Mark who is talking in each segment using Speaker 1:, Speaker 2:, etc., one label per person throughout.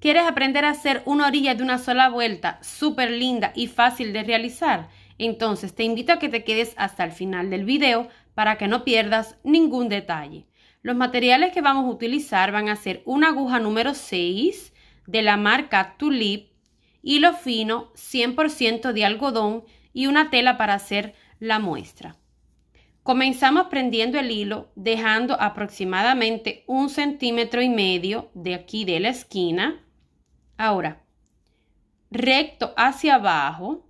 Speaker 1: ¿Quieres aprender a hacer una orilla de una sola vuelta súper linda y fácil de realizar? Entonces te invito a que te quedes hasta el final del video para que no pierdas ningún detalle. Los materiales que vamos a utilizar van a ser una aguja número 6 de la marca Tulip, hilo fino 100% de algodón y una tela para hacer la muestra. Comenzamos prendiendo el hilo dejando aproximadamente un centímetro y medio de aquí de la esquina Ahora, recto hacia abajo,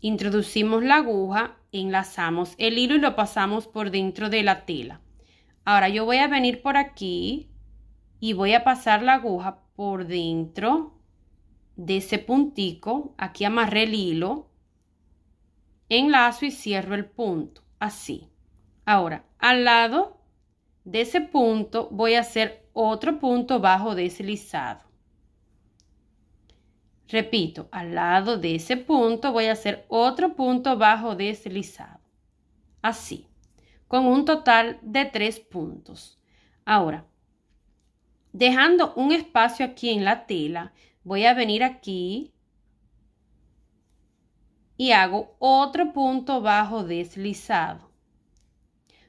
Speaker 1: introducimos la aguja, enlazamos el hilo y lo pasamos por dentro de la tela. Ahora yo voy a venir por aquí y voy a pasar la aguja por dentro de ese puntico. Aquí amarré el hilo, enlazo y cierro el punto, así. Ahora, al lado de ese punto voy a hacer otro punto bajo deslizado. Repito, al lado de ese punto voy a hacer otro punto bajo deslizado. Así, con un total de tres puntos. Ahora, dejando un espacio aquí en la tela, voy a venir aquí y hago otro punto bajo deslizado.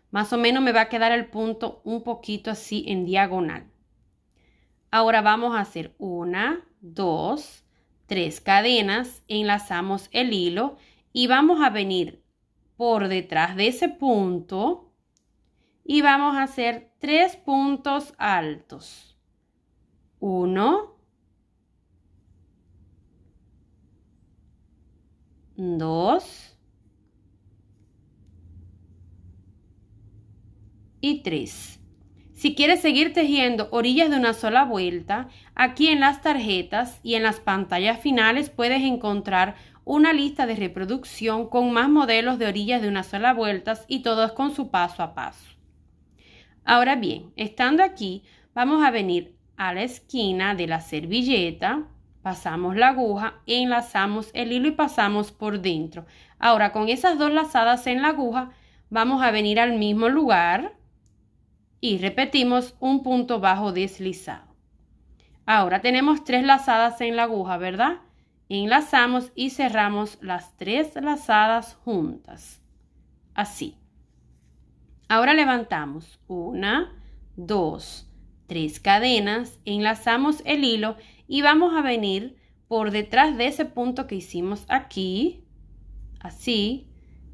Speaker 1: Más o menos me va a quedar el punto un poquito así en diagonal. Ahora vamos a hacer una, dos, tres cadenas, enlazamos el hilo y vamos a venir por detrás de ese punto y vamos a hacer tres puntos altos. Uno, dos y tres. Si quieres seguir tejiendo orillas de una sola vuelta, aquí en las tarjetas y en las pantallas finales puedes encontrar una lista de reproducción con más modelos de orillas de una sola vuelta y todos con su paso a paso. Ahora bien, estando aquí, vamos a venir a la esquina de la servilleta, pasamos la aguja, enlazamos el hilo y pasamos por dentro. Ahora con esas dos lazadas en la aguja, vamos a venir al mismo lugar y repetimos un punto bajo deslizado. Ahora tenemos tres lazadas en la aguja, ¿verdad? Enlazamos y cerramos las tres lazadas juntas. Así. Ahora levantamos una, dos, tres cadenas, enlazamos el hilo y vamos a venir por detrás de ese punto que hicimos aquí, así,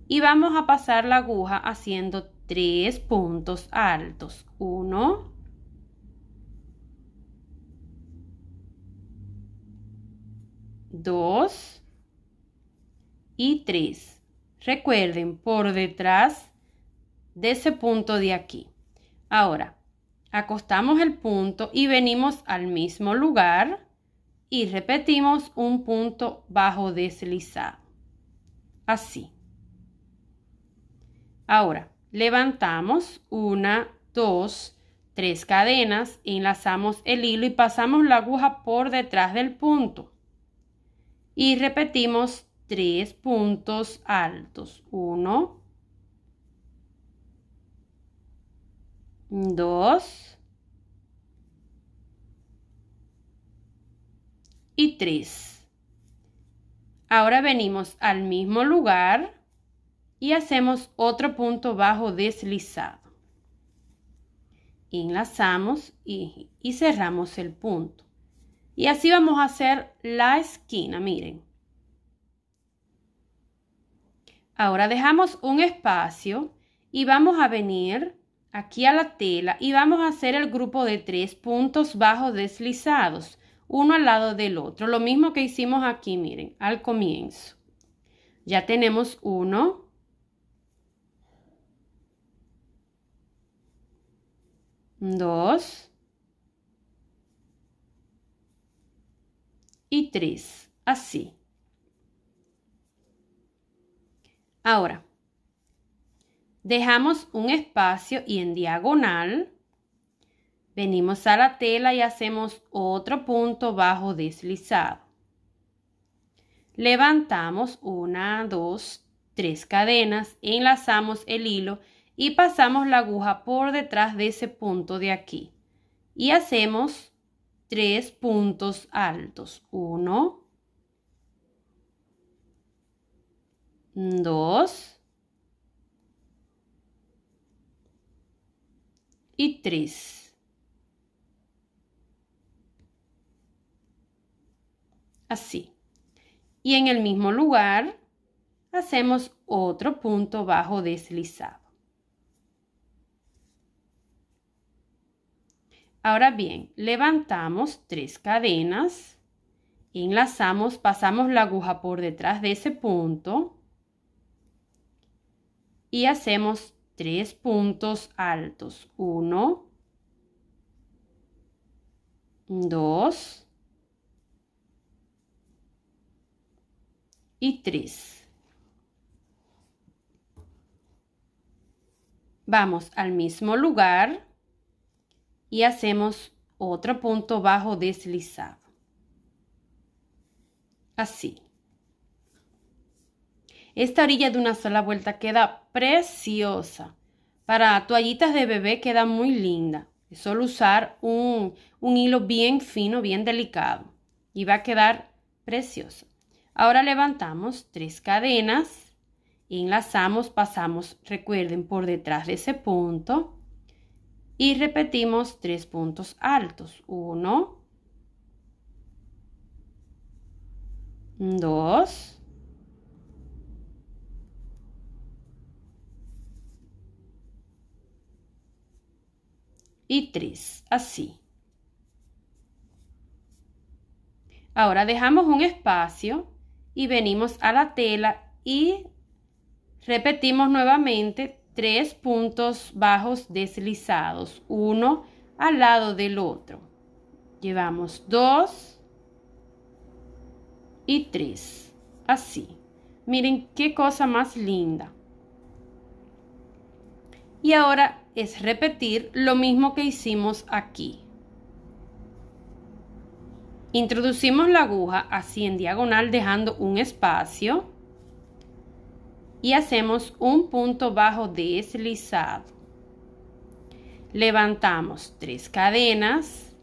Speaker 1: y vamos a pasar la aguja haciendo tres puntos altos. Uno. Dos. Y tres. Recuerden, por detrás de ese punto de aquí. Ahora, acostamos el punto y venimos al mismo lugar y repetimos un punto bajo deslizado. Así. Ahora, levantamos una, dos, tres cadenas, enlazamos el hilo y pasamos la aguja por detrás del punto. Y repetimos tres puntos altos. Uno, dos y tres. Ahora venimos al mismo lugar y hacemos otro punto bajo deslizado. Enlazamos y, cerramos el punto. Y así vamos a hacer la esquina, miren. Ahora dejamos un espacio y vamos a venir aquí a la tela y vamos a hacer el grupo de tres puntos bajo deslizados, uno al lado del otro. Lo mismo que hicimos aquí, miren, al comienzo. Ya tenemos uno, 2 y 3, así. Ahora, dejamos un espacio y en diagonal venimos a la tela y hacemos otro punto bajo deslizado. Levantamos una, dos, tres cadenas, enlazamos el hilo y pasamos la aguja por detrás de ese punto de aquí y hacemos tres puntos altos. Uno, dos y tres. Así. Y en el mismo lugar hacemos otro punto bajo deslizado. Ahora bien, levantamos tres cadenas, enlazamos, pasamos la aguja por detrás de ese punto y hacemos tres puntos altos. Uno, dos y tres. Vamos al mismo lugar y hacemos otro punto bajo deslizado. Así. Esta orilla de una sola vuelta queda preciosa. Para toallitas de bebé queda muy linda. Es solo usar un, un hilo bien fino, bien delicado. Y va a quedar preciosa. Ahora levantamos tres cadenas, enlazamos, pasamos, recuerden, por detrás de ese punto y repetimos tres puntos altos. Uno, dos, y tres, así. Ahora dejamos un espacio y venimos a la tela y repetimos nuevamente tres puntos bajos deslizados, uno al lado del otro. Llevamos dos y tres, así. Miren qué cosa más linda. Y ahora es repetir lo mismo que hicimos aquí. Introducimos la aguja así en diagonal dejando un espacio y hacemos un punto bajo deslizado. Levantamos tres cadenas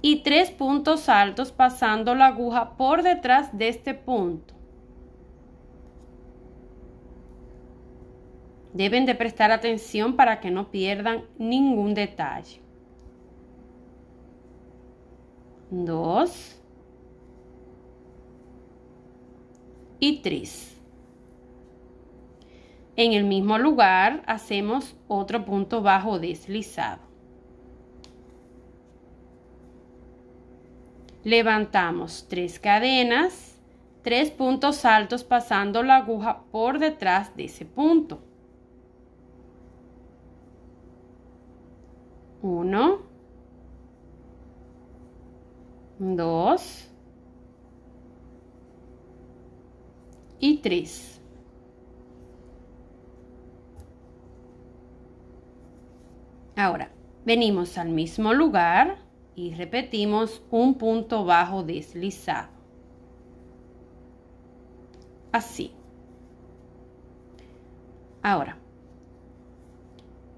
Speaker 1: y tres puntos altos pasando la aguja por detrás de este punto. Deben de prestar atención para que no pierdan ningún detalle. Dos y tres. En el mismo lugar hacemos otro punto bajo deslizado. Levantamos tres cadenas, tres puntos altos pasando la aguja por detrás de ese punto. Uno, dos y tres. Ahora, venimos al mismo lugar y repetimos un punto bajo deslizado. Así. Ahora,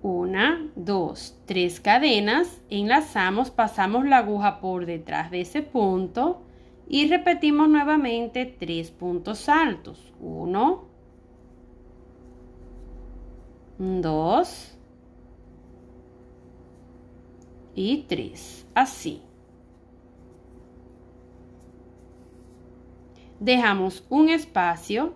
Speaker 1: una, dos, tres cadenas, enlazamos, pasamos la aguja por detrás de ese punto y repetimos nuevamente tres puntos altos. Uno, dos, y tres así. Dejamos un espacio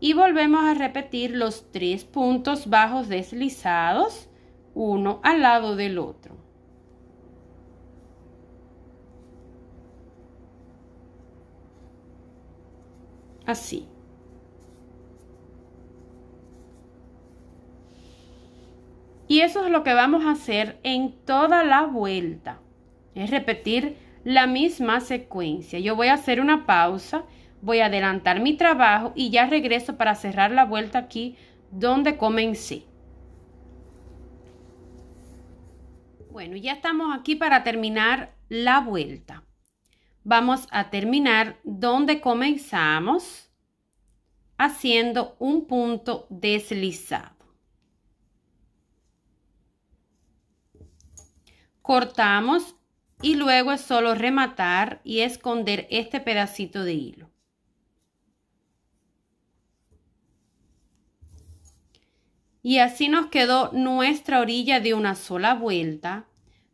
Speaker 1: y volvemos a repetir los tres puntos bajos deslizados, uno al lado del otro. Así. Y eso es lo que vamos a hacer en toda la vuelta. Es repetir la misma secuencia. Yo voy a hacer una pausa, voy a adelantar mi trabajo y ya regreso para cerrar la vuelta aquí donde comencé. Bueno, ya estamos aquí para terminar la vuelta. Vamos a terminar donde comenzamos haciendo un punto deslizado. cortamos y luego es solo rematar y esconder este pedacito de hilo. Y así nos quedó nuestra orilla de una sola vuelta,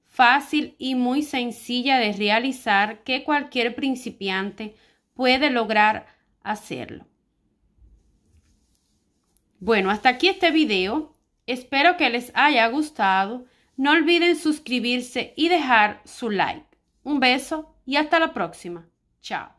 Speaker 1: fácil y muy sencilla de realizar que cualquier principiante puede lograr hacerlo. Bueno, hasta aquí este video. Espero que les haya gustado. No olviden suscribirse y dejar su like. Un beso y hasta la próxima. Chao.